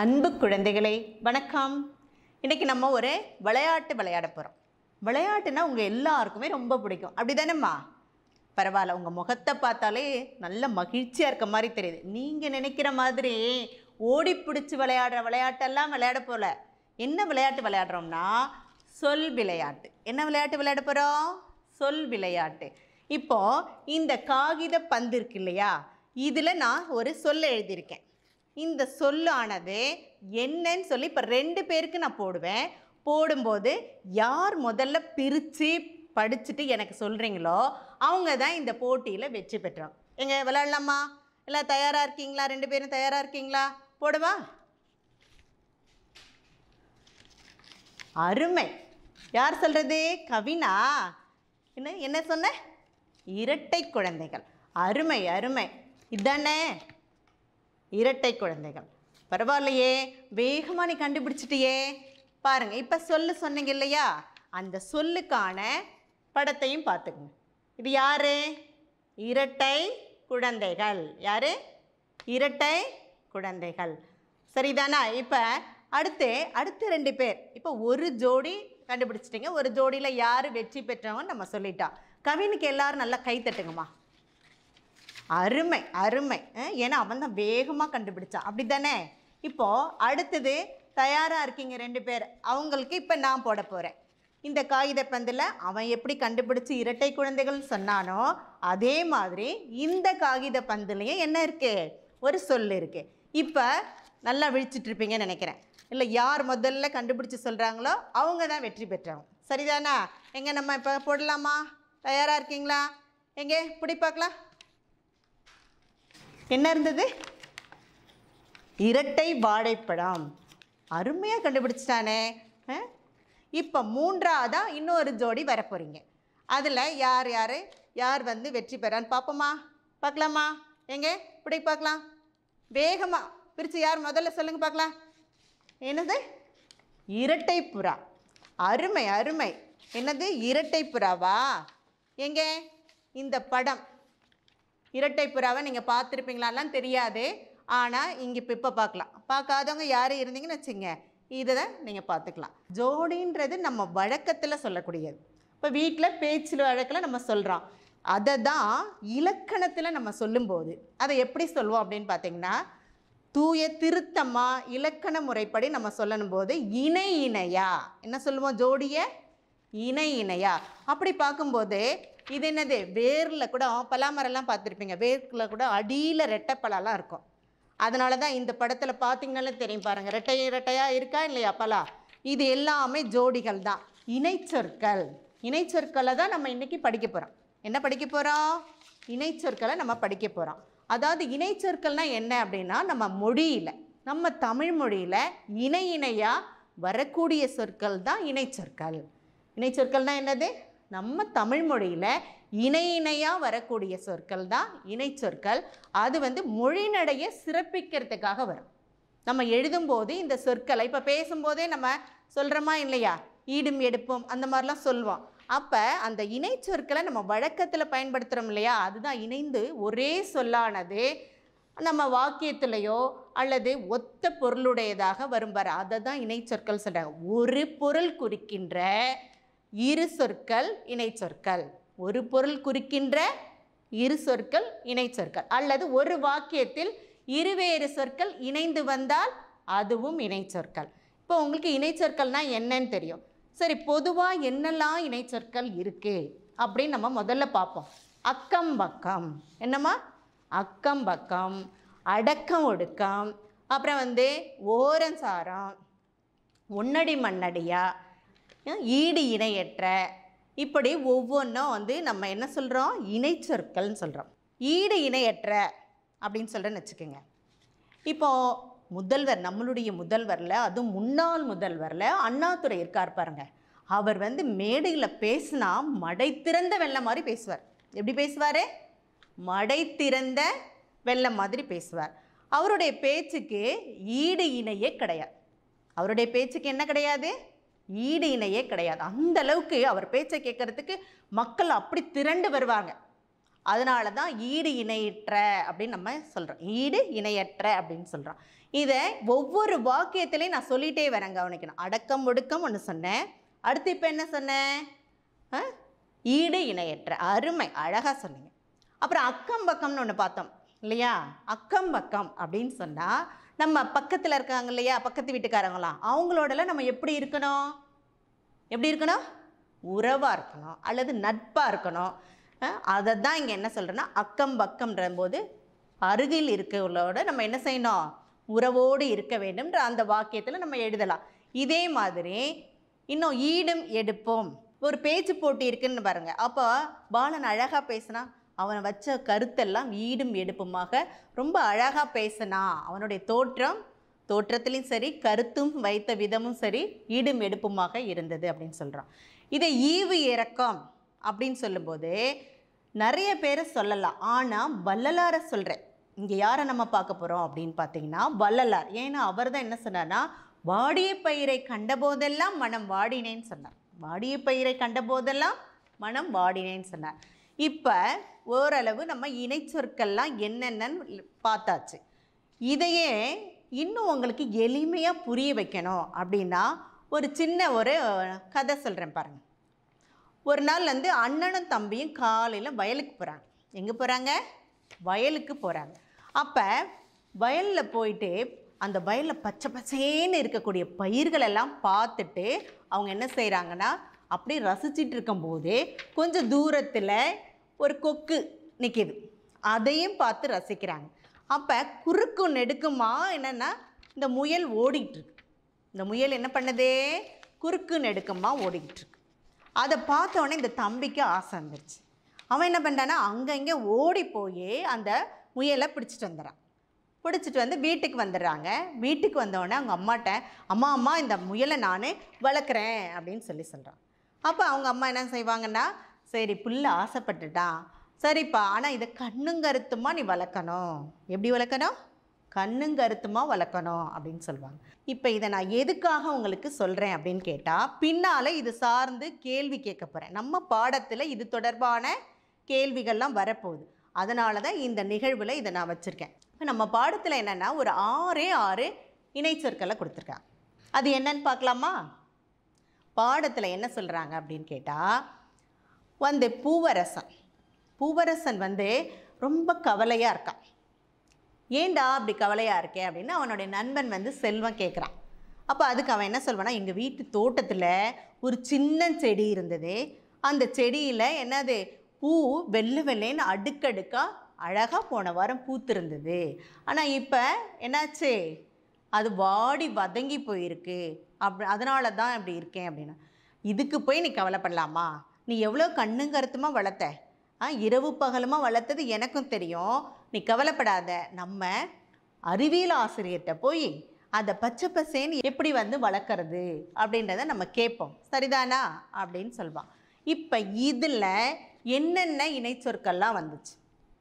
அன்பு குழந்தைகளே வணக்கம் இன்றைக்கி நம்ம ஒரு விளையாட்டு விளையாட போகிறோம் விளையாட்டுனா உங்கள் எல்லாருக்குமே ரொம்ப பிடிக்கும் அப்படி தானேம்மா பரவாயில்ல உங்கள் முகத்தை பார்த்தாலே நல்ல மகிழ்ச்சியாக இருக்க மாதிரி தெரியுது நீங்கள் நினைக்கிற மாதிரி ஓடி பிடிச்சி விளையாடுற விளையாட்டெல்லாம் விளையாட போகல என்ன விளையாட்டு விளையாடுறோம்னா சொல் விளையாட்டு என்ன விளையாட்டு விளையாட போகிறோம் சொல் விளையாட்டு இப்போது இந்த காகித பந்து இருக்கு இல்லையா இதில் நான் ஒரு சொல் எழுதியிருக்கேன் இந்த சொல்லானது என்னன்னு சொல்லி இப்போ ரெண்டு பேருக்கு நான் போடுவேன் போடும்போது யார் முதல்ல பிரித்து படிச்சுட்டு எனக்கு சொல்கிறீங்களோ அவங்க தான் இந்த போட்டியில் வெற்றி பெற்றோம் எங்கே விளாட்லாமா இல்லை தயாராக இருக்கீங்களா ரெண்டு பேரும் தயாராக இருக்கீங்களா போடுவா அருமை யார் சொல்கிறது கவினா என்ன என்ன சொன்ன இரட்டை குழந்தைகள் அருமை அருமை இதானே இரட்டை குழந்தைகள் பரவாயில்லையே வேகமாக நீ கண்டுபிடிச்சிட்டியே பாருங்கள் இப்போ சொல்லு சொன்னீங்க இல்லையா அந்த சொல்லுக்கான படத்தையும் பார்த்துக்குங்க இது யார் இரட்டை குழந்தைகள் யார் இரட்டை குழந்தைகள் சரிதானா இப்போ அடுத்து அடுத்து ரெண்டு பேர் இப்போ ஒரு ஜோடி கண்டுபிடிச்சிட்டிங்க ஒரு ஜோடியில் யார் வெற்றி பெற்றவங்கன்னு நம்ம சொல்லிட்டோம் கவினுக்கு எல்லோரும் நல்லா கை தட்டுங்கம்மா அருமை அருமை ஏன்னா அவன் தான் வேகமாக கண்டுபிடிச்சான் அப்படி தானே இப்போது அடுத்தது தயாராக இருக்கீங்க ரெண்டு பேர் அவங்களுக்கு இப்போ நான் போட போகிறேன் இந்த காகித பந்தில் அவன் எப்படி கண்டுபிடிச்சி இரட்டை குழந்தைகள் சொன்னானோ அதே மாதிரி இந்த காகித பந்துலேயும் என்ன இருக்குது ஒரு சொல் இருக்குது இப்போ நல்லா விழிச்சிட்ருப்பீங்கன்னு நினைக்கிறேன் இல்லை யார் முதல்ல கண்டுபிடிச்சி சொல்கிறாங்களோ அவங்க தான் வெற்றி பெற்றவங்க சரிதானா எங்கே நம்ம இப்போ போடலாமா தயாராக இருக்கீங்களா எங்கே பிடி பார்க்கலாம் என்ன இருந்தது இரட்டை வாழைப்பழம் அருமையாக கண்டுபிடிச்சிட்டானே இப்போ மூன்றாவதாக இன்னொரு ஜோடி வரப்போகிறீங்க அதில் யார் யார் யார் வந்து வெற்றி பெறான்னு பார்ப்போமா பார்க்கலாமா எங்க இப்படி பார்க்கலாம் வேகமாக பிரித்து யார் முதல்ல சொல்லுங்கள் பார்க்கலாம் என்னது இரட்டை புறா அருமை அருமை என்னது இரட்டை புறாவா எங்கே இந்த படம் இரட்டை புறாவை நீங்கள் பார்த்துருப்பீங்களாலாம் தெரியாது ஆனால் இங்கே இப்போ இப்போ பார்க்கலாம் பார்க்காதவங்க யார் இருந்தீங்கன்னு வச்சுங்க இதை நீங்கள் பார்த்துக்கலாம் ஜோடின்றது நம்ம வழக்கத்தில் சொல்லக்கூடியது இப்போ வீட்டில் பேச்சில் வழக்கில் நம்ம சொல்கிறோம் அதை தான் இலக்கணத்தில் நம்ம சொல்லும்போது அதை எப்படி சொல்லுவோம் அப்படின்னு பார்த்தீங்கன்னா தூய திருத்தமாக இலக்கண முறைப்படி நம்ம சொல்லணும் போது இணை இணையா என்ன சொல்லுவோம் ஜோடிய இணை இணையா அப்படி பார்க்கும்போது இது என்னது வேரில் கூட பலாமரம்லாம் பார்த்துருப்பீங்க வேர்க்கில் கூட அடியில் ரெட்டை பலாலாம் இருக்கும் அதனால தான் இந்த படத்தில் பார்த்தீங்கன்னா தெரியும் பாருங்கள் ரெட்டை ரெட்டையாக இருக்கா இல்லையா பலா இது எல்லாமே ஜோடிகள் தான் இணைச்சொற்கள் இணைச்சொற்களை தான் நம்ம இன்றைக்கி படிக்க போகிறோம் என்ன படிக்க போகிறோம் இணைச்சொற்களை நம்ம படிக்க போகிறோம் அதாவது இணைச்சொற்கள்னால் என்ன அப்படின்னா நம்ம மொழியில் நம்ம தமிழ் மொழியில் இணை இணையாக வரக்கூடிய சொற்கள் தான் இணைச்சொற்கள் இணைச்சொற்கள் என்னது நம்ம தமிழ் மொழியில் இணை இணையாக வரக்கூடிய சொற்கள் தான் இணை சொற்கள் அது வந்து மொழிநடையை சிறப்பிக்கிறதுக்காக வரும் நம்ம எழுதும்போது இந்த சொற்களை இப்போ பேசும்போதே நம்ம சொல்கிறோமா இல்லையா ஈடும் எடுப்போம் அந்த மாதிரிலாம் சொல்லுவோம் அப்போ அந்த இணை சொற்களை நம்ம வழக்கத்தில் பயன்படுத்துகிறோம் இல்லையா அதுதான் இணைந்து ஒரே சொல்லானது நம்ம வாக்கியத்திலேயோ அல்லது ஒத்த பொருளுடையதாக வரும் வர அதை தான் இணை சொற்கள் சொல்கிறாங்க ஒரு பொருள் குறிக்கின்ற இரு சொற்கள் இணை சொற்கள் ஒரு பொருள் குறிக்கின்ற இரு சொற்கள் இணை சொற்கள் அல்லது ஒரு வாக்கியத்தில் இருவேறு சொற்கள் இணைந்து வந்தால் அதுவும் இணை சொற்கள் இப்போ உங்களுக்கு இணை சொற்கள்னால் என்னன்னு தெரியும் சரி பொதுவாக என்னெல்லாம் இணை சொற்கள் இருக்குது அப்படின்னு நம்ம முதல்ல பார்ப்போம் அக்கம் பக்கம் என்னம்மா அக்கம் பக்கம் அடக்கம் ஒடுக்கம் அப்புறம் வந்து ஓரஞ்சாரம் ஒன்னடி மண்ணடியாக ஈடு இணையற்ற இப்படி ஒவ்வொன்றும் வந்து நம்ம என்ன சொல்கிறோம் இணைச்சொற்கள்னு சொல்கிறோம் ஈடு இணையற்ற அப்படின்னு சொல்கிறேன்னு வச்சுக்கோங்க இப்போது முதல்வர் நம்மளுடைய முதல்வரில் அதுவும் முன்னாள் முதல்வரில் அண்ணாதுரை இருக்கார் பாருங்க அவர் வந்து மேடையில் பேசினா மடை திறந்த வெள்ளம் மாதிரி பேசுவார் எப்படி பேசுவார் மடை திறந்த வெள்ளம் மாதிரி பேசுவார் அவருடைய பேச்சுக்கு ஈடு இணையே கிடையாது அவருடைய பேச்சுக்கு என்ன கிடையாது ஈடு இணையே கிடையாது அந்த அளவுக்கு அவர் பேச்சை கேட்கறதுக்கு மக்கள் அப்படி திரண்டு வருவாங்க அதனால தான் ஈடு இணையற்ற அப்படின்னு நம்ம சொல்கிறோம் ஈடு இணையற்ற அப்படின்னு சொல்கிறோம் இதை ஒவ்வொரு வாக்கியத்திலையும் நான் சொல்லிகிட்டே வரேன் கவனிக்கணும் அடக்கம் ஒடுக்கம் ஒன்று சொன்னேன் அடுத்து இப்போ என்ன சொன்னேன் ஈடு இணையற்ற அருமை அழகாக சொன்னீங்க அப்புறம் அக்கம் பக்கம்னு ஒன்று பார்த்தோம் இல்லையா அக்கம் பக்கம் அப்படின்னு சொன்னால் நம்ம பக்கத்தில் இருக்காங்க இல்லையா பக்கத்து வீட்டுக்காரங்களாம் அவங்களோடலாம் நம்ம எப்படி இருக்கணும் எப்படி இருக்கணும் உறவாக இருக்கணும் அல்லது நட்பாக இருக்கணும் அதை தான் இங்கே என்ன சொல்கிறேன்னா அக்கம் பக்கம்ன்ற போது அருகில் இருக்கிறவங்களோட நம்ம என்ன செய்யணும் உறவோடு இருக்க வேண்டும்ன்ற அந்த வாக்கியத்தில் நம்ம எழுதலாம் இதே மாதிரி இன்னும் ஈடும் எடுப்போம் ஒரு பேச்சு போட்டி இருக்குன்னு பாருங்கள் அப்போ பாலன் அழகாக பேசுனா அவனை வச்ச கருத்தெல்லாம் ஈடும் எடுப்புமாக ரொம்ப அழகாக பேசினா அவனுடைய தோற்றம் தோற்றத்திலையும் சரி கருத்தும் வைத்த விதமும் சரி ஈடும் எடுப்புமாக இருந்தது அப்படின்னு சொல்கிறான் இதை ஈவு இறக்கம் அப்படின்னு சொல்லும்போது நிறைய பேரை சொல்லலாம் ஆனால் வள்ளலாரை சொல்கிறேன் இங்கே யாரை நம்ம பார்க்க போகிறோம் அப்படின்னு பார்த்தீங்கன்னா வள்ளலார் ஏன்னா அவர் தான் என்ன சொன்னார்னா வாடிய பயிரை கண்டபோதெல்லாம் மனம் வாடினேன்னு சொன்னார் வாடிய பயிரை கண்டபோதெல்லாம் மனம் வாடினேன்னு சொன்னார் இப்போ ஓரளவு நம்ம இணைச்சொற்கள்லாம் என்னென்னு பார்த்தாச்சு இதையே இன்னும் உங்களுக்கு எளிமையாக புரிய வைக்கணும் அப்படின்னா ஒரு சின்ன ஒரு கதை சொல்கிறேன் பாருங்கள் ஒரு நாள் வந்து அண்ணனும் தம்பியும் காலையில் வயலுக்கு போகிறாங்க எங்கே போகிறாங்க வயலுக்கு போகிறாங்க அப்போ வயலில் போயிட்டு அந்த வயலில் பச்சை பச்சேன்னு இருக்கக்கூடிய பயிர்களெல்லாம் பார்த்துட்டு அவங்க என்ன செய்கிறாங்கன்னா அப்படி ரசிச்சிட்டு இருக்கும்போது கொஞ்சம் தூரத்தில் ஒரு கொக்கு நிற்கிது அதையும் பார்த்து ரசிக்கிறாங்க அப்போ குறுக்கும் நெடுக்குமா என்னென்னா இந்த முயல் ஓடிக்கிட்டுருக்கு இந்த முயல் என்ன பண்ணதே குறுக்கு நெடுக்கமாக ஓடிக்கிட்டுருக்கு அதை பார்த்தோடனே இந்த தம்பிக்கு ஆசை வந்துருச்சு அவன் என்ன பண்ணுறான்னா அங்கங்கே ஓடி போய் அந்த முயலை பிடிச்சிட்டு வந்துடுறான் பிடிச்சிட்டு வந்து வீட்டுக்கு வந்துடுறாங்க வீட்டுக்கு வந்தோடனே அவங்க அம்மாட்ட அம்மா அம்மா இந்த முயலை நான் வளர்க்குறேன் அப்படின்னு சொல்லி சொல்கிறான் அப்போ அவங்க அம்மா என்ன செய்வாங்கன்னா சரி புல்லு ஆசைப்பட்டுட்டான் சரிப்பா ஆனால் இதை கண்ணும் நீ வளர்க்கணும் எப்படி வளர்க்கணும் கண்ணும் வளர்க்கணும் அப்படின்னு சொல்லுவாங்க இப்போ இதை நான் எதுக்காக உங்களுக்கு சொல்கிறேன் அப்படின்னு கேட்டால் பின்னால் இது சார்ந்து கேள்வி கேட்க போகிறேன் நம்ம பாடத்தில் இது தொடர்பான கேள்விகள்லாம் வரப்போகுது அதனால தான் இந்த நிகழ்வில் இதை நான் வச்சுருக்கேன் இப்போ நம்ம பாடத்தில் என்னென்னா ஒரு ஆறே ஆறு இணைச்சொற்களை கொடுத்துருக்காங்க அது என்னன்னு பார்க்கலாமா பாடத்தில் என்ன சொல்கிறாங்க அப்படின்னு கேட்டால் வந்து பூவரசன் பூவரசன் வந்து ரொம்ப கவலையாக இருக்கான் ஏண்டா அப்படி கவலையாக இருக்கே அப்படின்னு அவனுடைய நண்பன் வந்து செல்வம் கேட்குறான் அப்போ அதுக்கு அவன் என்ன சொல்வானா எங்கள் வீட்டு தோட்டத்தில் ஒரு சின்ன செடி இருந்தது அந்த செடியில் என்னது பூ வெள்ளு வெள்ளைன்னு அடுக்கடுக்காக அழகாக போன வாரம் பூத்துருந்தது ஆனால் இப்போ என்னாச்சு அது வாடி வதங்கி போயிருக்கு அப் அதனால தான் அப்படி இருக்கேன் அப்படின்னு இதுக்கு போய் நீ கவலைப்படலாமா நீ எவ்வளோ கண்ணுங்கருத்துமாக வளர்த்த இரவு பகலுமாக வளர்த்தது எனக்கும் தெரியும் நீ கவலைப்படாத நம்ம அறிவியல் ஆசிரியர்கிட்ட போய் அதை பச்சை பசேன்னு எப்படி வந்து வளர்க்குறது அப்படின்றத நம்ம கேட்போம் சரிதானா அப்படின்னு சொல்லுவான் இப்போ இதில் என்னென்ன இணைச்சொற்கள்லாம் வந்துச்சு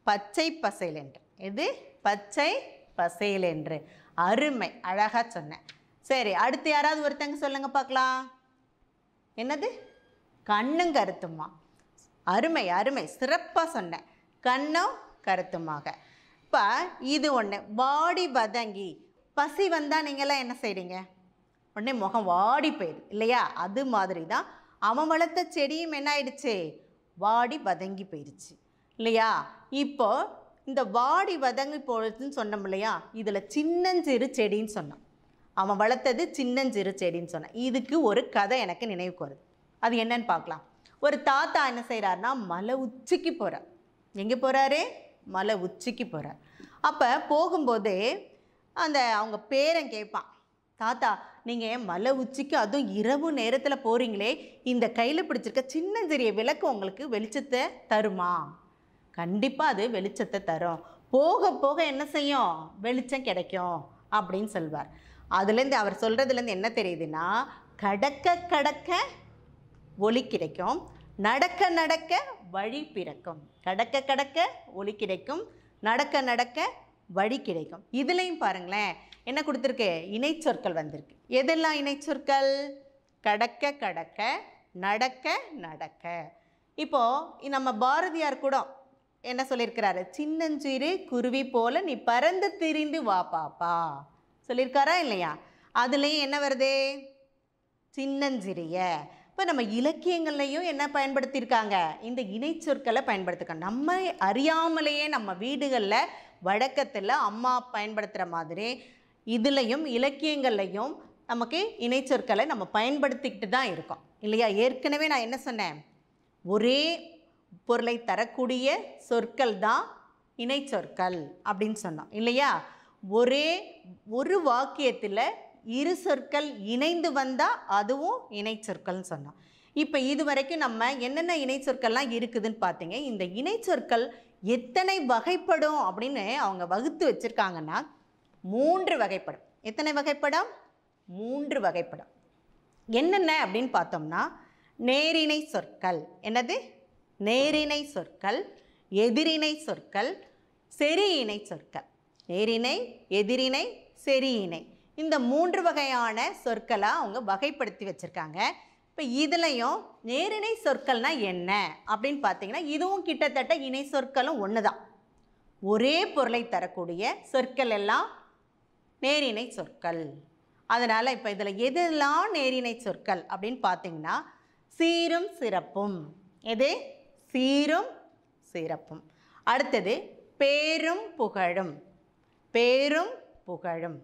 பச்சை பசையில் என்று இது பச்சை பசையில் என்று அருமை அழகாக சொன்னேன் சரி அடுத்து யாராவது ஒருத்தங்க சொல்லுங்கள் பார்க்கலாம் என்னது கண்ணும் கருத்துமா அருமை அருமை சிறப்பாக சொன்னேன் கண்ணும் கருத்துமாக இப்போ இது ஒன்று வாடி வதங்கி பசி வந்தால் நீங்களாம் என்ன செய்கிறீங்க உடனே முகம் வாடி போயிடுது இல்லையா அது மாதிரி தான் அவன் வளர்த்த செடியும் என்ன ஆயிடுச்சு வாடி வதங்கி போயிடுச்சு இல்லையா இப்போ இந்த வாடி வதங்கி போயிடுச்சுன்னு சொன்னோம் இல்லையா இதில் சின்னஞ்சிறு செடின்னு சொன்னான் அவன் வளர்த்தது சின்னஞ்சிறு செடின்னு சொன்னான் இதுக்கு ஒரு கதை எனக்கு நினைவுக்கு வருது அது என்னன்னு பார்க்கலாம் ஒரு தாத்தா என்ன செய்கிறாருன்னா மலை உச்சிக்கு போகிறார் எங்கே போகிறாரு மலை உச்சிக்கு போகிறார் அப்போ போகும்போதே அந்த அவங்க பேரன் கேட்பான் தாத்தா நீங்கள் மலை உச்சிக்கு அதுவும் இரவு நேரத்தில் போகிறீங்களே இந்த கையில் பிடிச்சிருக்க சின்ன சிறிய விளக்கு உங்களுக்கு வெளிச்சத்தை தருமா கண்டிப்பாக அது வெளிச்சத்தை தரும் போக போக என்ன செய்யும் வெளிச்சம் கிடைக்கும் அப்படின்னு சொல்வார் அதுலேருந்து அவர் சொல்கிறதுலேருந்து என்ன தெரியுதுன்னா கடக்க கடக்க ஒளி கிடைக்கும் நடக்க நடக்க வழி பிறக்கும் கடக்க கடக்க ஒளி கிடைக்கும் நடக்க நடக்க வழி கிடைக்கும் இதுலேயும் பாருங்களேன் என்ன கொடுத்துருக்கு இணைச்சொற்கள் வந்திருக்கு எதெல்லாம் இணைச்சொற்கள் கடக்க கடக்க நடக்க நடக்க இப்போது நம்ம பாரதியார் கூட என்ன சொல்லியிருக்கிறாரு சின்னஞ்சிறு குருவி போல் நீ பறந்து திரிந்து வா பாப்பா சொல்லியிருக்காரா இல்லையா அதுலேயும் என்ன வருது சின்னஞ்சிறிய இப்போ நம்ம இலக்கியங்கள்லையும் என்ன பயன்படுத்தியிருக்காங்க இந்த இணை சொற்களை நம்ம அறியாமலேயே நம்ம வீடுகளில் வழக்கத்தில் அம்மா பயன்படுத்துகிற மாதிரி இதுலேயும் இலக்கியங்கள்லையும் நமக்கு இணை சொற்களை நம்ம பயன்படுத்திக்கிட்டு தான் இருக்கோம் இல்லையா ஏற்கனவே நான் என்ன சொன்னேன் ஒரே பொருளை தரக்கூடிய சொற்கள் தான் இணை சொற்கள் அப்படின்னு சொன்னோம் இல்லையா ஒரே ஒரு வாக்கியத்தில் இரு சொற்கள் இணைந்து வந்தால் அதுவும் இணை சொற்கள்னு சொன்னோம் இப்போ இது வரைக்கும் நம்ம என்னென்ன இணை சொற்கள்லாம் இருக்குதுன்னு பார்த்தீங்க இந்த இணை சொற்கள் எத்தனை வகைப்படும் அப்படின்னு அவங்க வகுத்து வச்சுருக்காங்கன்னா மூன்று வகைப்படம் எத்தனை வகைப்படம் மூன்று வகைப்படம் என்னென்ன அப்படின்னு பார்த்தோம்னா நேரிணை சொற்கள் என்னது நேரிணை சொற்கள் எதிரிணை சொற்கள் செரி இணை சொற்கள் நேரிணை எதிரிணை செரி இணை இந்த மூன்று வகையான சொற்களாக அவங்க வகைப்படுத்தி வச்சுருக்காங்க இப்போ இதுலேயும் நேரிணை சொற்கள்னால் என்ன அப்படின்னு பார்த்தீங்கன்னா இதுவும் கிட்டத்தட்ட இணை சொற்களும் ஒன்று தான் ஒரே பொருளை தரக்கூடிய சொற்கள் எல்லாம் நேரிணை சொற்கள் அதனால் இப்போ இதில் எதெல்லாம் நேரிணை சொற்கள் அப்படின்னு பார்த்தீங்கன்னா சீரும் சிறப்பும் எது சீரும் சிறப்பும் அடுத்தது பேரும் புகழும் பேரும் புகழும்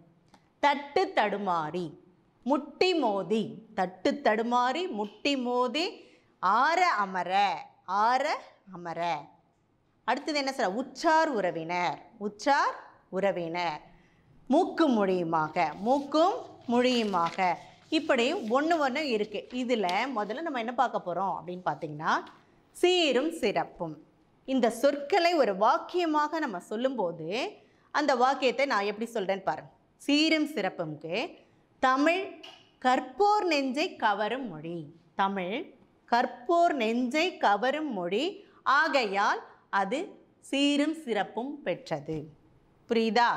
தட்டு தடுமாறி முட்டி மோதி தட்டு தடுமாறி முட்டி மோதி ஆற அமர ஆற அமர அடுத்தது என்ன சார் உச்சார் உறவினர் உச்சார் உறவினர் மூக்கு மொழியுமாக மூக்கும் மொழியுமாக இப்படி ஒன்று ஒன்று இருக்குது இதில் முதல்ல நம்ம என்ன பார்க்க போகிறோம் அப்படின்னு பார்த்தீங்கன்னா சீரும் சிறப்பும் இந்த சொற்களை ஒரு வாக்கியமாக நம்ம சொல்லும்போது அந்த வாக்கியத்தை நான் எப்படி சொல்கிறேன்னு பாருங்கள் சீரும் சிறப்பும்க்கு தமிழ் கற்போர் நெஞ்சை கவரும் மொழி தமிழ் கற்போர் நெஞ்சை கவரும் மொழி ஆகையால் அது சீரும் சிறப்பும் பெற்றது புரியுதா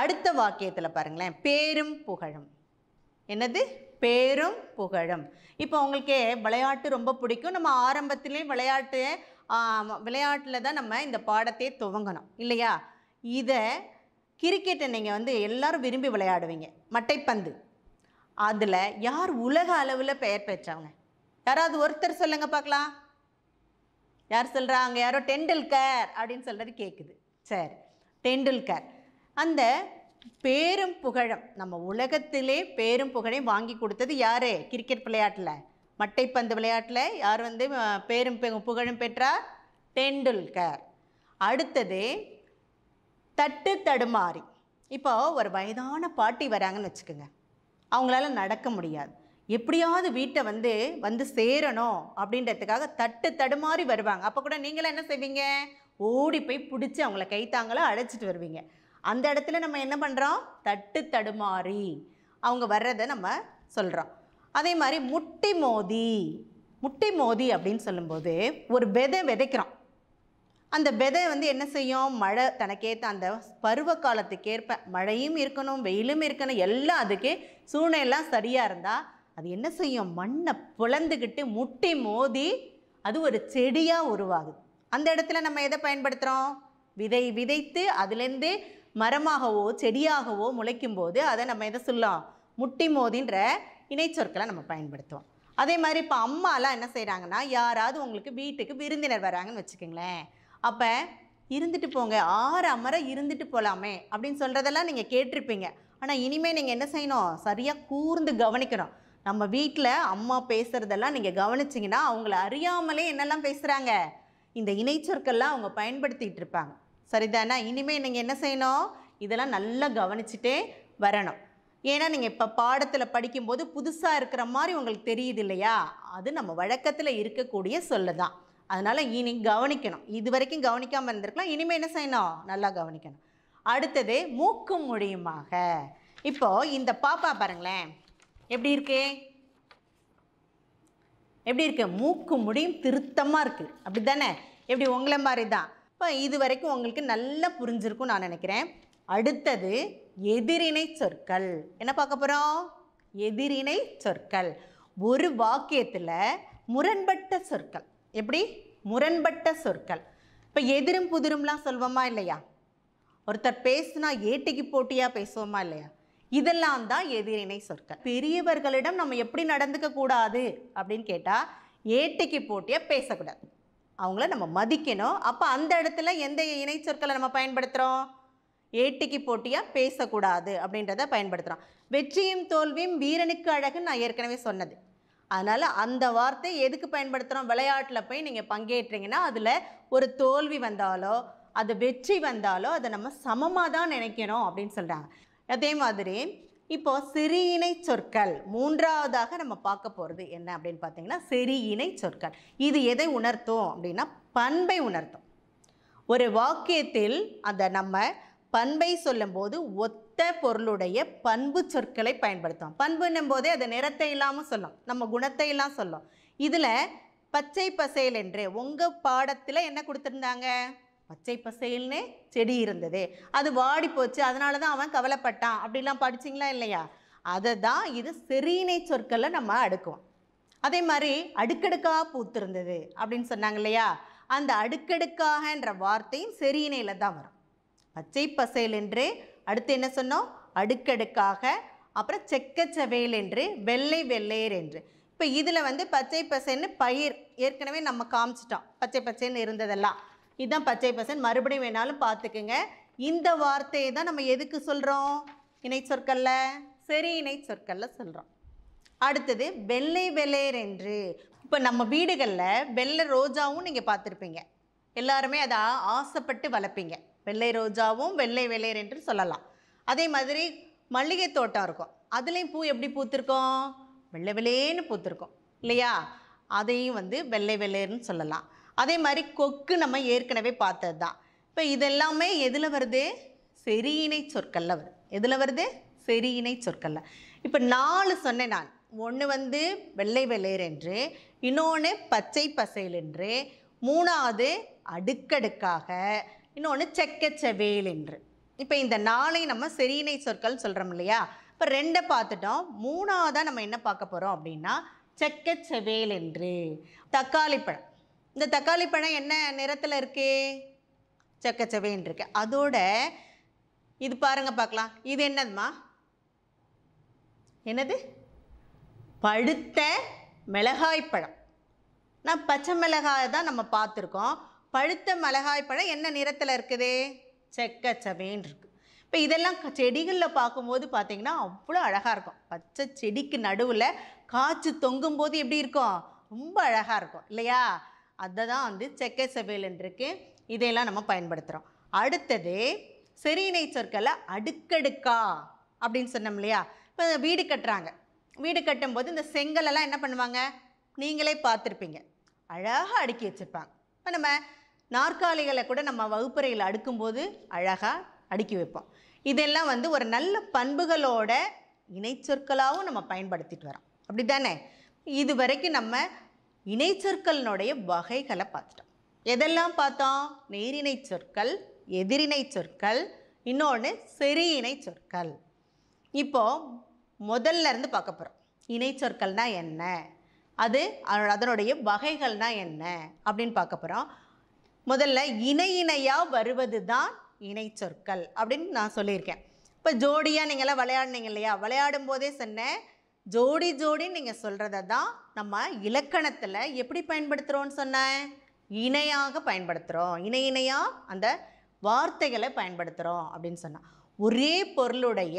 அடுத்த வாக்கியத்தில் பாருங்களேன் பேரும் புகழும் என்னது பேரும் புகழும் இப்போ உங்களுக்கு விளையாட்டு ரொம்ப பிடிக்கும் நம்ம ஆரம்பத்திலே விளையாட்டு விளையாட்டில் தான் நம்ம இந்த பாடத்தை துவங்கணும் இல்லையா இதை கிரிக்கெட்டை நீங்கள் வந்து எல்லோரும் விரும்பி விளையாடுவீங்க மட்டைப்பந்து அதில் யார் உலக அளவில் பெயர் பெற்றவங்க யாராவது ஒருத்தர் சொல்லுங்கள் பார்க்கலாம் யார் சொல்கிறாங்க யாரோ டெண்டுல்கர் அப்படின்னு சொல்கிறது கேட்குது சரி டெண்டுல்கர் அந்த பேரும் புகழம் நம்ம உலகத்திலே பேரும் புகழையும் வாங்கி கொடுத்தது யார் கிரிக்கெட் விளையாட்டில் மட்டைப்பந்து விளையாட்டில் யார் வந்து பேரும் புகழும் பெற்றார் டெண்டுல்கர் அடுத்தது தட்டு தடுமாறி இப்போ ஒரு வயதான பாட்டி வராங்கன்னு வச்சுக்கோங்க அவங்களால நடக்க முடியாது எப்படியாவது வீட்டை வந்து வந்து சேரணும் அப்படின்றதுக்காக தட்டு தடுமாறி வருவாங்க அப்போ கூட நீங்களாம் என்ன செய்வீங்க ஓடி போய் பிடிச்சி அவங்கள கைத்தாங்களோ அழைச்சிட்டு வருவீங்க அந்த இடத்துல நம்ம என்ன பண்ணுறோம் தட்டு தடுமாறி அவங்க வர்றதை நம்ம சொல்கிறோம் அதே மாதிரி முட்டி மோதி முட்டி மோதி அப்படின்னு சொல்லும்போது ஒரு விதை விதைக்கிறோம் அந்த விதை வந்து என்ன செய்யும் மழை தனக்கேற்ற அந்த பருவ காலத்துக்கேற்ப மழையும் இருக்கணும் வெயிலும் இருக்கணும் எல்லாம் அதுக்கு சூழ்நிலாம் சரியாக இருந்தால் அது என்ன செய்யும் மண்ணை புலந்துக்கிட்டு முட்டி மோதி அது ஒரு செடியாக உருவாகுது அந்த இடத்துல நம்ம எதை பயன்படுத்துகிறோம் விதை விதைத்து அதுலேருந்து மரமாகவோ செடியாகவோ முளைக்கும் போது அதை நம்ம எதை சொல்லலாம் முட்டி மோதின்ற இணைச்சொற்களை நம்ம பயன்படுத்துவோம் அதே மாதிரி இப்போ அம்மாலாம் என்ன செய்கிறாங்கன்னா யாராவது உங்களுக்கு வீட்டுக்கு விருந்தினர் வராங்கன்னு வச்சுக்கோங்களேன் அப்போ இருந்துட்டு போங்க ஆறு அமர இருந்துட்டு போகலாமே அப்படின்னு சொல்கிறதெல்லாம் நீங்கள் கேட்டிருப்பீங்க ஆனால் இனிமேல் நீங்கள் என்ன செய்யணும் சரியாக கூர்ந்து கவனிக்கணும் நம்ம வீட்டில் அம்மா பேசுகிறதெல்லாம் நீங்கள் கவனிச்சிங்கன்னா அவங்கள அறியாமலே என்னெல்லாம் பேசுகிறாங்க இந்த இணைச்சொற்கள்லாம் அவங்க பயன்படுத்திகிட்டு இருப்பாங்க சரிதானா இனிமேல் நீங்கள் என்ன செய்யணும் இதெல்லாம் நல்லா கவனிச்சுட்டே வரணும் ஏன்னா நீங்கள் இப்போ பாடத்தில் படிக்கும்போது புதுசாக இருக்கிற மாதிரி உங்களுக்கு தெரியுது இல்லையா அது நம்ம வழக்கத்தில் இருக்கக்கூடிய சொல்லு தான் அதனால் இனி கவனிக்கணும் இது வரைக்கும் கவனிக்காமல் இருந்திருக்கலாம் இனிமேல் என்ன செய்யணும் நல்லா கவனிக்கணும் அடுத்தது மூக்கு மொழியுமாக இப்போது இந்த பாப்பா பாருங்களேன் எப்படி இருக்கு எப்படி இருக்கு மூக்கு முடியும் திருத்தமாக இருக்குது அப்படி தானே எப்படி உங்களை மாதிரி தான் இப்போ இது வரைக்கும் உங்களுக்கு நல்லா புரிஞ்சிருக்கும் நான் நினைக்கிறேன் அடுத்தது எதிரினை சொற்கள் என்ன பார்க்க போகிறோம் எதிரினை சொற்கள் ஒரு வாக்கியத்தில் முரண்பட்ட சொற்கள் எப்படி முரண்பட்ட சொற்கள் இப்போ எதிரும் புதிரும்லாம் சொல்வோமா இல்லையா ஒருத்தர் பேசுனா ஏட்டிக்கு போட்டியாக பேசுவோமா இல்லையா இதெல்லாம் தான் எதிரினை சொற்கள் பெரியவர்களிடம் நம்ம எப்படி நடந்துக்க கூடாது அப்படின்னு கேட்டால் ஏட்டிக்கு போட்டியாக பேசக்கூடாது அவங்கள நம்ம மதிக்கணும் அப்போ அந்த இடத்துல எந்த இணை சொற்களை நம்ம பயன்படுத்துகிறோம் ஏட்டிக்கு போட்டியாக பேசக்கூடாது அப்படின்றத பயன்படுத்துகிறோம் வெற்றியும் தோல்வியும் வீரனுக்கு அழகுன்னு நான் ஏற்கனவே சொன்னது அதனால் அந்த வார்த்தை எதுக்கு பயன்படுத்துகிறோம் விளையாட்டில் போய் நீங்கள் பங்கேற்றீங்கன்னா அதில் ஒரு தோல்வி வந்தாலோ அது வெற்றி வந்தாலோ அதை நம்ம சமமாக தான் நினைக்கணும் அப்படின்னு சொல்கிறாங்க அதே மாதிரி இப்போ இணை சொற்கள் மூன்றாவதாக நம்ம பார்க்க போகிறது என்ன அப்படின்னு பார்த்தீங்கன்னா இணை சொற்கள் இது எதை உணர்த்தும் அப்படின்னா பண்பை உணர்த்தும் ஒரு வாக்கியத்தில் அதை நம்ம பண்பை சொல்லும்போது ஒத்த ஒத்த பொருளுடைய பண்பு சொற்களை பயன்படுத்தும் பண்புன்னும் போதே அது நிறத்தை இல்லாமல் சொல்லும் நம்ம குணத்தை எல்லாம் சொல்லும் இதில் பச்சை பசையல் என்று உங்கள் பாடத்தில் என்ன கொடுத்துருந்தாங்க பச்சை பசையல்னு செடி இருந்தது அது வாடி போச்சு அதனால தான் அவன் கவலைப்பட்டான் அப்படிலாம் படிச்சிங்களா இல்லையா அதை தான் இது செரீனை சொற்களை நம்ம அடுக்குவோம் அதே மாதிரி அடுக்கடுக்காக பூத்திருந்தது அப்படின்னு சொன்னாங்க இல்லையா அந்த அடுக்கடுக்காகன்ற வார்த்தையும் செரீனையில் தான் வரும் பச்சை பசையல் என்று அடுத்து என்ன சொன்னோம் அடுக்கடுக்காக அப்புறம் செக்கச்சவேல் என்று வெள்ளை வெள்ளையர் என்று இப்போ இதில் வந்து பச்சை பசைன்னு பயிர் ஏற்கனவே நம்ம காமிச்சிட்டோம் பச்சை பசைன்னு இருந்ததெல்லாம் இதுதான் பச்சை பசைன்னு மறுபடியும் வேணாலும் பார்த்துக்குங்க இந்த வார்த்தையை தான் நம்ம எதுக்கு சொல்கிறோம் இணை சொற்களில் சரி இணை சொற்களில் சொல்கிறோம் அடுத்தது வெள்ளை வெள்ளையர் என்று இப்போ நம்ம வீடுகளில் வெள்ளை ரோஜாவும் நீங்கள் பார்த்துருப்பீங்க எல்லாருமே அதை ஆசைப்பட்டு வளர்ப்பீங்க வெள்ளை ரோஜாவும் வெள்ளை வெள்ளையர் என்று சொல்லலாம் அதே மாதிரி மல்லிகை தோட்டம் இருக்கும் அதுலேயும் பூ எப்படி பூத்திருக்கோம் வெள்ளை வெள்ளையேன்னு பூத்திருக்கோம் இல்லையா அதையும் வந்து வெள்ளை வெள்ளையர்னு சொல்லலாம் அதே மாதிரி கொக்கு நம்ம ஏற்கனவே பார்த்தது தான் இப்போ இதெல்லாமே எதில் வருது செரியினை சொற்களில் வருது எதில் வருது செரியினை சொற்களில் இப்போ நாலு சொன்னேன் நான் ஒன்று வந்து வெள்ளை வெள்ளையர் என்று இன்னொன்று பச்சை பசையல் என்று மூணாவது அடுக்கடுக்காக இன்னொன்று வேல் என்று இப்போ இந்த நாளை நம்ம செரியினை சொற்கள் சொல்கிறோம் இல்லையா இப்போ ரெண்டை பார்த்துட்டோம் மூணாவதாக நம்ம என்ன பார்க்க போகிறோம் அப்படின்னா வேல் என்று தக்காளி பழம் இந்த தக்காளி பழம் என்ன நிறத்தில் இருக்குது செக்கச்சவேல் இருக்கு அதோட இது பாருங்கள் பார்க்கலாம் இது என்னதுமா என்னது பழுத்த மிளகாய் பழம் நான் பச்சை மிளகாய் தான் நம்ம பார்த்துருக்கோம் பழுத்த மிளகாய் பழம் என்ன நிறத்தில் இருக்குது செக்க சமேன்னு இப்போ இதெல்லாம் செடிகளில் பார்க்கும்போது பார்த்திங்கன்னா அவ்வளோ அழகாக இருக்கும் பச்சை செடிக்கு நடுவில் காய்ச்சி தொங்கும் போது எப்படி இருக்கும் ரொம்ப அழகாக இருக்கும் இல்லையா அதை தான் வந்து செக்கை சபையிலன்றிருக்கு இதையெல்லாம் நம்ம பயன்படுத்துகிறோம் அடுத்தது செரீனை சொற்களை அடுக்கடுக்கா அப்படின்னு சொன்னோம் இல்லையா இப்போ வீடு கட்டுறாங்க வீடு கட்டும்போது இந்த செங்கலெல்லாம் என்ன பண்ணுவாங்க நீங்களே பார்த்துருப்பீங்க அழகாக அடுக்கி வச்சுருப்பாங்க இப்போ நம்ம நாற்காலிகளை கூட நம்ம வகுப்பறையில் அடுக்கும்போது அழகாக அடுக்கி வைப்போம் இதெல்லாம் வந்து ஒரு நல்ல பண்புகளோட இணைச்சொற்களாகவும் நம்ம பயன்படுத்திட்டு வரோம் அப்படி தானே இது வரைக்கும் நம்ம இணைச்சொற்களினுடைய வகைகளை பார்த்துட்டோம் எதெல்லாம் பார்த்தோம் நேரிணை சொற்கள் எதிரிணை சொற்கள் இன்னொன்று செரியிணை சொற்கள் இப்போது முதல்ல இருந்து பார்க்க போகிறோம் இணை சொற்கள்னால் என்ன அது அதனுடைய வகைகள்னால் என்ன அப்படின்னு பார்க்க போகிறோம் முதல்ல இணை இணையாக வருவது தான் இணை சொற்கள் அப்படின்னு நான் சொல்லியிருக்கேன் இப்போ ஜோடியாக நீங்களாம் விளையாடுனீங்க இல்லையா விளையாடும் போதே சொன்னேன் ஜோடி ஜோடின்னு நீங்கள் சொல்கிறத தான் நம்ம இலக்கணத்தில் எப்படி பயன்படுத்துகிறோன்னு சொன்னேன் இணையாக பயன்படுத்துகிறோம் இணை இணையாக அந்த வார்த்தைகளை பயன்படுத்துகிறோம் அப்படின்னு சொன்னால் ஒரே பொருளுடைய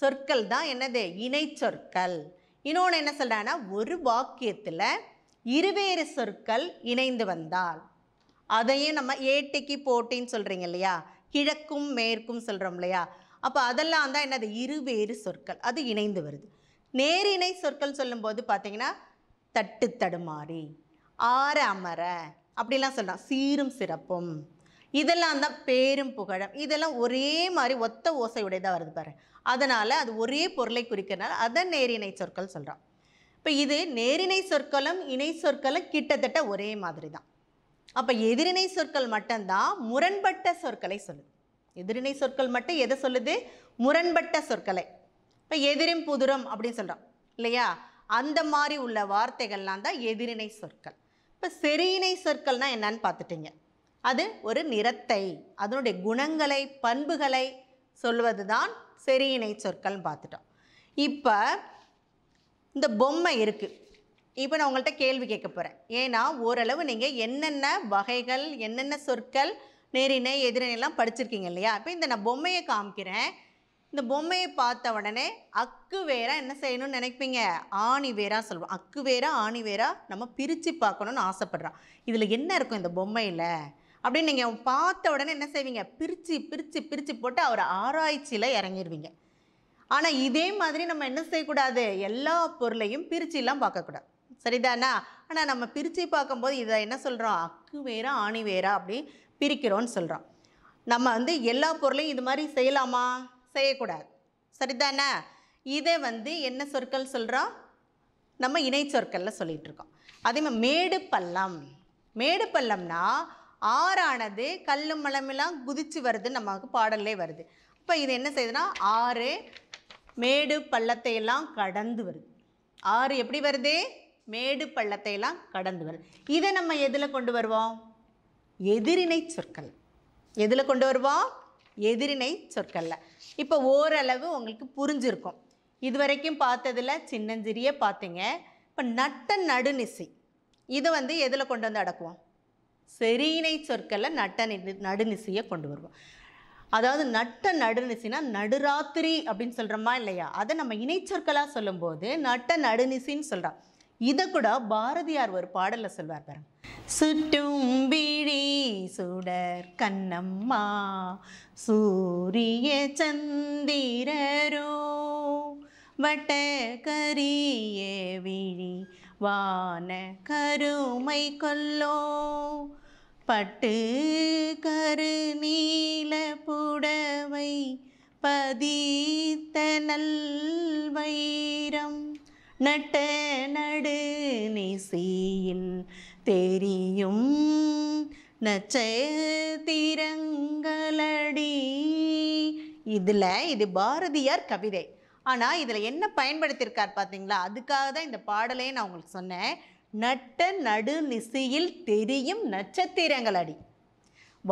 சொற்கள் தான் என்னது இணை சொற்கள் இன்னொன்று என்ன சொல்கிறேன்னா ஒரு வாக்கியத்தில் இருவேறு சொற்கள் இணைந்து வந்தால் அதையும் நம்ம ஏட்டைக்கு போட்டின்னு சொல்கிறீங்க இல்லையா கிழக்கும் மேற்கும் சொல்கிறோம் இல்லையா அப்போ அதெல்லாம் தான் என்னது இருவேறு சொற்கள் அது இணைந்து வருது நேரிணை சொற்கள் சொல்லும்போது பார்த்தீங்கன்னா தட்டு தடுமாறி ஆற அமர அப்படிலாம் சொல்கிறான் சீரும் சிறப்பும் இதெல்லாம் தான் பேரும் புகழம் இதெல்லாம் ஒரே மாதிரி ஒத்த ஓசையுடையதாக வருது பாரு அதனால் அது ஒரே பொருளை குறிக்கிறனால அதை நேரிணை சொற்கள் சொல்கிறான் இப்போ இது நேரிணை சொற்களும் இணை சொற்களும் கிட்டத்தட்ட ஒரே மாதிரி தான் அப்போ எதிரினை சொற்கள் மட்டும்தான் முரண்பட்ட சொற்களை சொல்லுது எதிரிணை சொற்கள் மட்டும் எதை சொல்லுது முரண்பட்ட சொற்களை இப்போ எதிரும் புதுரம் அப்படின்னு சொல்கிறோம் இல்லையா அந்த மாதிரி உள்ள வார்த்தைகள்லாம் தான் எதிரிணை சொற்கள் இப்போ செரியிணை சொற்கள்னால் என்னன்னு பார்த்துட்டிங்க அது ஒரு நிறத்தை அதனுடைய குணங்களை பண்புகளை சொல்வது தான் செரியிணை சொற்கள்னு பார்த்துட்டோம் இப்போ இந்த பொம்மை இருக்குது இப்போ நான் உங்கள்கிட்ட கேள்வி கேட்க போகிறேன் ஏன்னா ஓரளவு நீங்கள் என்னென்ன வகைகள் என்னென்ன சொற்கள் நேரினை எதிரணையெல்லாம் படிச்சிருக்கீங்க இல்லையா இப்போ இந்த நான் பொம்மையை காமிக்கிறேன் இந்த பொம்மையை பார்த்த உடனே அக்கு வேறா என்ன செய்யணும்னு நினைப்பீங்க ஆணி வேறா சொல்லுவோம் அக்கு வேறா ஆணி வேறா நம்ம பிரித்து பார்க்கணுன்னு ஆசைப்பட்றோம் இதில் என்ன இருக்கும் இந்த பொம்மையில் அப்படின்னு நீங்கள் பார்த்த உடனே என்ன செய்வீங்க பிரித்து பிரித்து பிரித்து போட்டு அவர் ஆராய்ச்சியில் இறங்கிடுவீங்க ஆனால் இதே மாதிரி நம்ம என்ன செய்யக்கூடாது எல்லா பொருளையும் பிரிச்சுலாம் பார்க்கக்கூடாது சரிதானா ஆனால் நம்ம பிரித்து பார்க்கும்போது இதை என்ன சொல்கிறோம் அக்கு வேறா ஆணி வேறா அப்படி பிரிக்கிறோன்னு சொல்கிறோம் நம்ம வந்து எல்லா பொருளையும் இது மாதிரி செய்யலாமா செய்யக்கூடாது சரிதானே இதை வந்து என்ன சொற்கள் சொல்கிறோம் நம்ம இணை சொற்களில் சொல்லிகிட்ருக்கோம் அதே மாதிரி மேடு பள்ளம் மேடு பள்ளம்னா ஆறானது கல்லும் மலமெல்லாம் குதித்து வருது நமக்கு பாடல்லே வருது இப்போ இது என்ன செய்யுதுன்னா ஆறு மேடு பள்ளத்தை எல்லாம் கடந்து வருது ஆறு எப்படி வருது மேடு பள்ளத்தை எல்லாம் கடந்து வரும் இதை நம்ம எதில் கொண்டு வருவோம் எதிரினை சொற்கள் எதில் கொண்டு வருவோம் எதிரினை சொற்களில் இப்போ ஓரளவு உங்களுக்கு புரிஞ்சிருக்கும் இது வரைக்கும் பார்த்ததில் சின்னஞ்சிறிய பார்த்தீங்க இப்போ நட்ட நடுநிசை இதை வந்து எதில் கொண்டு வந்து அடக்குவோம் செரியினை சொற்களில் நட்ட நடுநிசையை கொண்டு வருவோம் அதாவது நட்ட நடுநிசினா நடுராத்திரி அப்படின்னு சொல்கிறோமா இல்லையா அதை நம்ம இணைச்சொற்களாக சொல்லும்போது நட்ட நடுநிசின்னு சொல்கிறோம் இதை கூட பாரதியார் ஒரு பாடலில் சொல்வார் பாருங்க சுட்டும் விழி சுடர் கண்ணம்மா சூரிய சந்திரரோ வட்ட கரிய விழி வான கருமை கொல்லோ பட்டு கரு நீல புடவை பதித்த வைரம் நட்ட நடு நெசியில் தெரியும் நட்சத்திரங்களடி இதில் இது பாரதியார் கவிதை ஆனால் இதில் என்ன பயன்படுத்தியிருக்கார் பார்த்தீங்களா அதுக்காக தான் இந்த பாடலே நான் உங்களுக்கு சொன்னேன் நட்ட நடு நிசையில் தெரியும் நட்சத்திரங்கள் அடி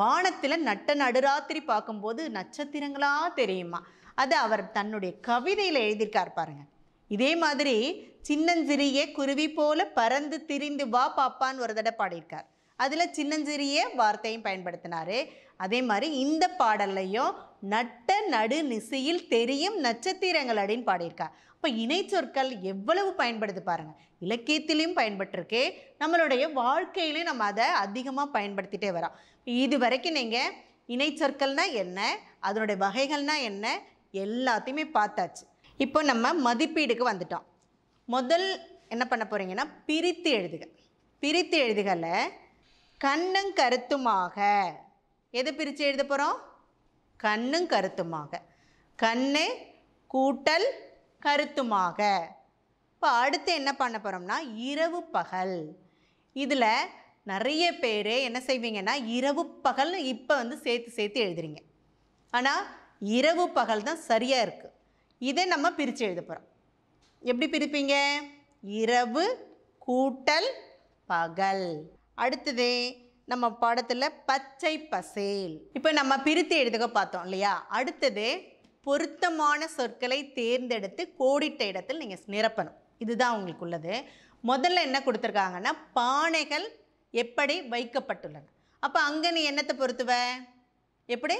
வானத்தில் நட்ட நடுராத்திரி பார்க்கும்போது நட்சத்திரங்களாக தெரியுமா அது அவர் தன்னுடைய கவிதையில் எழுதியிருக்கார் பாருங்கள் இதே மாதிரி சின்னஞ்சிறிய குருவி போல பறந்து திரிந்து வா பாப்பான்னு ஒரு தடவை பாடியிருக்கார் அதில் சின்னஞ்சிறிய வார்த்தையும் பயன்படுத்தினாரு அதே மாதிரி இந்த பாடல்லையும் நட்ட நடு நிசையில் தெரியும் நட்சத்திரங்கள் அப்படின்னு பாடியிருக்கார் அப்போ இணை சொற்கள் எவ்வளவு பயன்படுது பாருங்கள் இலக்கியத்திலையும் பயன்பட்டிருக்கு நம்மளுடைய வாழ்க்கையிலையும் நம்ம அதை அதிகமாக பயன்படுத்திகிட்டே வரோம் இது வரைக்கும் நீங்கள் இணை சொற்கள்னால் என்ன அதனுடைய வகைகள்னால் என்ன எல்லாத்தையுமே பார்த்தாச்சு இப்போ நம்ம மதிப்பீடுக்கு வந்துட்டோம் முதல் என்ன பண்ண போகிறீங்கன்னா பிரித்து எழுதுக பிரித்து எழுதுகளை கண்ணும் கருத்துமாக எதை பிரித்து எழுத போகிறோம் கண்ணும் கருத்துமாக கண்ணு கூட்டல் கருத்துமாக இப்போ அடுத்து என்ன பண்ண போகிறோம்னா இரவு பகல் இதில் நிறைய பேர் என்ன செய்வீங்கன்னா இரவு பகல்னு இப்போ வந்து சேர்த்து சேர்த்து எழுதுறீங்க ஆனால் இரவு பகல் தான் சரியாக இருக்குது இதை நம்ம பிரித்து எழுத போகிறோம் எப்படி பிரிப்பீங்க இரவு கூட்டல் பகல் அடுத்தது நம்ம படத்தில் பச்சை பசேல் இப்போ நம்ம பிரித்து எழுதுக பார்த்தோம் இல்லையா அடுத்தது பொருத்தமான சொற்களை தேர்ந்தெடுத்து கோடிட்ட இடத்தில் நீங்கள் நிரப்பணும் இதுதான் உங்களுக்கு உள்ளது முதல்ல என்ன கொடுத்துருக்காங்கன்னா பானைகள் எப்படி வைக்கப்பட்டுள்ளன அப்போ அங்கே நீ என்னத்தை பொறுத்துவ எப்படி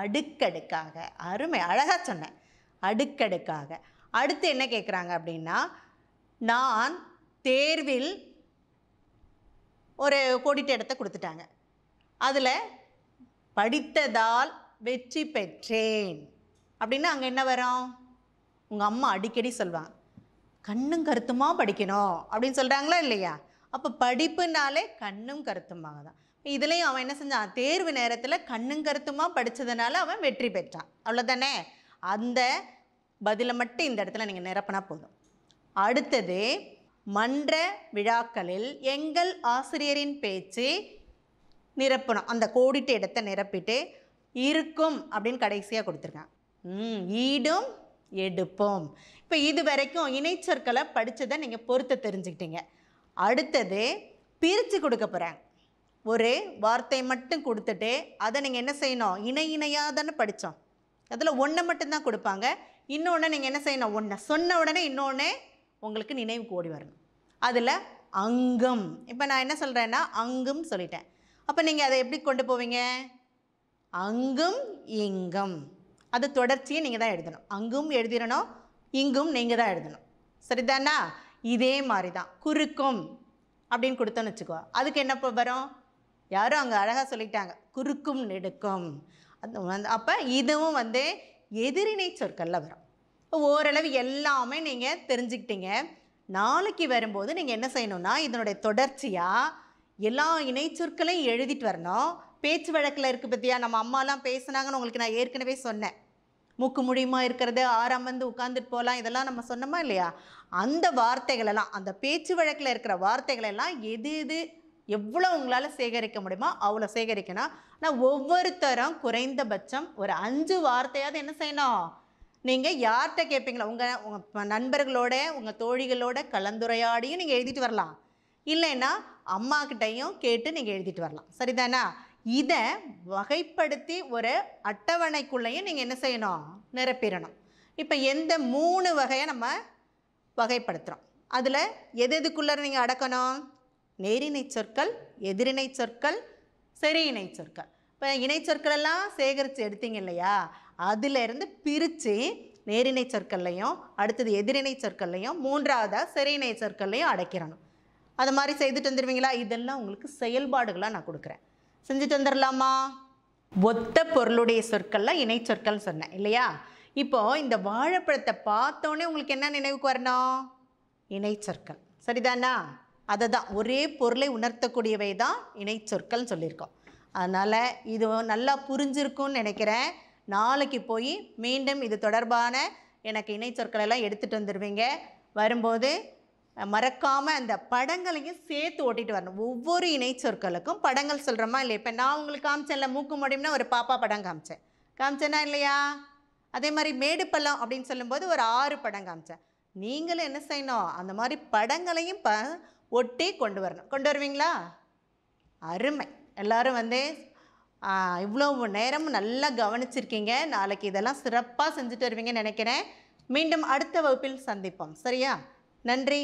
அடுக்கடுக்காக அருமை அழகாக சொன்னேன் அடுக்கடுக்காக அடுத்து என்ன கேட்குறாங்க அப்படின்னா நான் தேர்வில் ஒரு கோடிட்டு இடத்த கொடுத்துட்டாங்க அதில் படித்ததால் வெற்றி பெற்றேன் அப்படின்னா அங்கே என்ன வரும் உங்கள் அம்மா அடிக்கடி சொல்லுவாங்க கண்ணும் கருத்துமாக படிக்கணும் அப்படின்னு சொல்கிறாங்களா இல்லையா அப்போ படிப்புனாலே கண்ணும் கருத்துமாக தான் இதுலேயும் அவன் என்ன செஞ்சான் தேர்வு நேரத்தில் கண்ணும் கருத்துமாக படித்ததுனால அவன் வெற்றி பெற்றான் அவ்வளோதானே அந்த பதிலை மட்டும் இந்த இடத்துல நீங்கள் நிரப்பினா போதும் அடுத்தது மன்ற விழாக்களில் எங்கள் ஆசிரியரின் பேச்சு நிரப்பணும் அந்த கோடிட்டு இடத்தை நிரப்பிட்டு இருக்கும் அப்படின்னு கடைசியாக கொடுத்துருக்கேன் ஈடும் எடுப்போம் இப்போ இது வரைக்கும் இணைச்சொற்களை படித்ததை நீங்கள் பொறுத்த தெரிஞ்சுக்கிட்டீங்க அடுத்தது பிரித்து கொடுக்க போகிறேன் ஒரு வார்த்தை மட்டும் கொடுத்துட்டு அதை நீங்கள் என்ன செய்யணும் இணை இணையாக தானே படித்தோம் அதில் ஒன்றை மட்டும்தான் கொடுப்பாங்க இன்னொன்று நீங்கள் என்ன செய்யணும் ஒன்றை சொன்ன உடனே இன்னொன்று உங்களுக்கு நினைவு கோடி வரணும் அதில் அங்கம் இப்போ நான் என்ன சொல்கிறேன்னா அங்கும் சொல்லிட்டேன் அப்போ நீங்கள் அதை எப்படி கொண்டு போவீங்க அங்கும் இங்கம் அது தொடர்ச்சியை நீங்கள் தான் எழுதணும் அங்கும் எழுதிடணும் இங்கும் நீங்கள் தான் எழுதணும் சரிதானா இதே மாதிரி தான் குறுக்கும் அப்படின்னு கொடுத்தோன்னு வச்சுக்கோ அதுக்கு என்ன வரும் யாரும் அங்கே அழகாக சொல்லிட்டாங்க குறுக்கும் நெடுக்கும் அந்த அப்போ இதுவும் வந்து எதிரினை சொற்களில் வரும் ஓரளவு எல்லாமே நீங்கள் தெரிஞ்சுக்கிட்டீங்க நாளைக்கு வரும்போது நீங்கள் என்ன செய்யணும்னா இதனுடைய தொடர்ச்சியாக எல்லா இணைச்சொற்களையும் எழுதிட்டு வரணும் பேச்சு வழக்கில் இருக்குது பற்றியா நம்ம அம்மாலாம் பேசுனாங்கன்னு உங்களுக்கு நான் ஏற்கனவே சொன்னேன் மூக்கு முடியுமா இருக்கிறது ஆறாம் வந்து உட்காந்துட்டு போகலாம் இதெல்லாம் நம்ம சொன்னோமா இல்லையா அந்த வார்த்தைகளெல்லாம் அந்த பேச்சு வழக்கில் இருக்கிற வார்த்தைகளெல்லாம் எது எது எவ்வளோ உங்களால் சேகரிக்க முடியுமோ அவ்வளோ சேகரிக்கணும் ஆனால் ஒவ்வொருத்தரும் குறைந்தபட்சம் ஒரு அஞ்சு வார்த்தையாவது என்ன செய்யணும் நீங்கள் யார்கிட்ட கேட்பீங்களா உங்கள் உங்கள் நண்பர்களோட உங்கள் தோழிகளோட கலந்துரையாடியும் நீங்கள் எழுதிட்டு வரலாம் இல்லைன்னா அம்மாக்கிட்டையும் கேட்டு நீங்கள் எழுதிட்டு வரலாம் சரிதானா இதை வகைப்படுத்தி ஒரு அட்டவணைக்குள்ளேயும் நீங்கள் என்ன செய்யணும் நிரப்பிடணும் இப்போ எந்த மூணு வகையை நம்ம வகைப்படுத்துகிறோம் அதில் எது எதுக்குள்ளே நீங்கள் அடக்கணும் நேரிணை சொற்கள் எதிரிணை சொற்கள் செரியிணை சொற்கள் இப்போ இணை சொற்களெல்லாம் சேகரித்து எடுத்தீங்க இல்லையா அதிலேருந்து பிரித்து நேரிணை சொற்கள்லையும் அடுத்தது எதிரிணை சொற்கள்லையும் மூன்றாவதாக செரியிணை சொற்கள்லையும் அடைக்கிறணும் அது மாதிரி செய்துட்டு வந்துடுவீங்களா இதெல்லாம் உங்களுக்கு செயல்பாடுகளாக நான் கொடுக்குறேன் செஞ்சுட்டு வந்துடலாமா ஒத்த பொருளுடைய சொற்களில் இணை சொற்கள் சொன்னேன் இல்லையா இப்போது இந்த வாழைப்பழத்தை பார்த்தோன்னே உங்களுக்கு என்ன நினைவுக்கு வரணும் இணை சொற்கள் சரிதானா அதை தான் ஒரே பொருளை உணர்த்தக்கூடியவை தான் இணை சொற்கள்னு சொல்லியிருக்கோம் அதனால் இது நல்லா புரிஞ்சிருக்கும்னு நினைக்கிறேன் நாளைக்கு போய் மீண்டும் இது தொடர்பான எனக்கு இணை எல்லாம் எடுத்துகிட்டு வந்துடுவீங்க வரும்போது மறக்காமல் அந்த படங்களையும் சேர்த்து ஓட்டிகிட்டு வரணும் ஒவ்வொரு இணை சொற்களுக்கும் படங்கள் சொல்கிறோமா இல்லை இப்போ நான் உங்களுக்கு காமிச்சேன் இல்லை மூக்கு முடியும்னா ஒரு பாப்பா படம் காமிச்சேன் காமிச்சேனா இல்லையா அதே மாதிரி மேடு பள்ளம் அப்படின்னு சொல்லும்போது ஒரு ஆறு படம் காமிச்சேன் நீங்களும் என்ன செய்யணும் அந்த மாதிரி படங்களையும் ப ஒட்டி கொண்டு வரணும் கொண்டு வருவீங்களா அருமை எல்லோரும் வந்து இவ்வளோ நேரம் நல்லா கவனிச்சிருக்கீங்க நாளைக்கு இதெல்லாம் சிறப்பாக செஞ்சுட்டு வருவீங்கன்னு நினைக்கிறேன் மீண்டும் அடுத்த வகுப்பில் சந்திப்போம் சரியா நன்றி